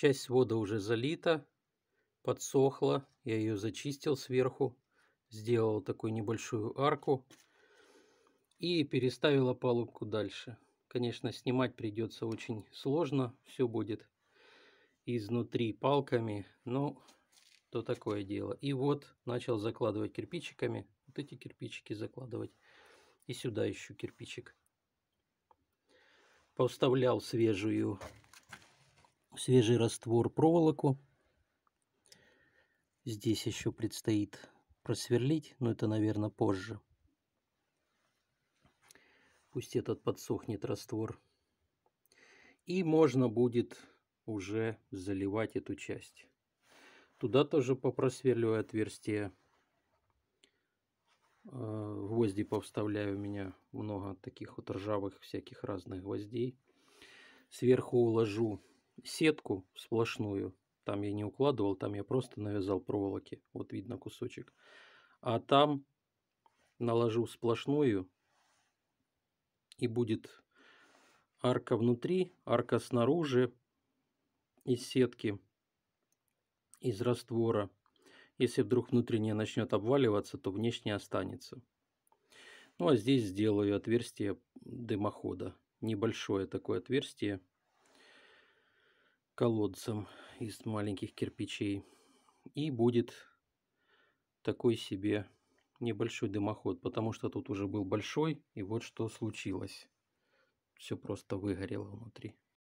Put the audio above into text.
Часть свода уже залита, подсохла. Я ее зачистил сверху, сделал такую небольшую арку и переставил опалубку дальше. Конечно, снимать придется очень сложно, все будет изнутри палками, но то такое дело. И вот начал закладывать кирпичиками, вот эти кирпичики закладывать, и сюда еще кирпичик. Поставлял свежую свежий раствор проволоку. Здесь еще предстоит просверлить, но это, наверное, позже. Пусть этот подсохнет раствор. И можно будет уже заливать эту часть. Туда тоже попросверливаю отверстие. Э, гвозди повставляю, у меня много таких вот ржавых всяких разных гвоздей. Сверху уложу сетку сплошную. Там я не укладывал, там я просто навязал проволоки. Вот видно кусочек. А там наложу сплошную. И будет арка внутри, арка снаружи из сетки, из раствора. Если вдруг внутренняя начнет обваливаться, то внешняя останется. Ну а здесь сделаю отверстие дымохода. Небольшое такое отверстие колодцем из маленьких кирпичей. И будет такой себе небольшой дымоход, потому что тут уже был большой, и вот что случилось. Все просто выгорело внутри.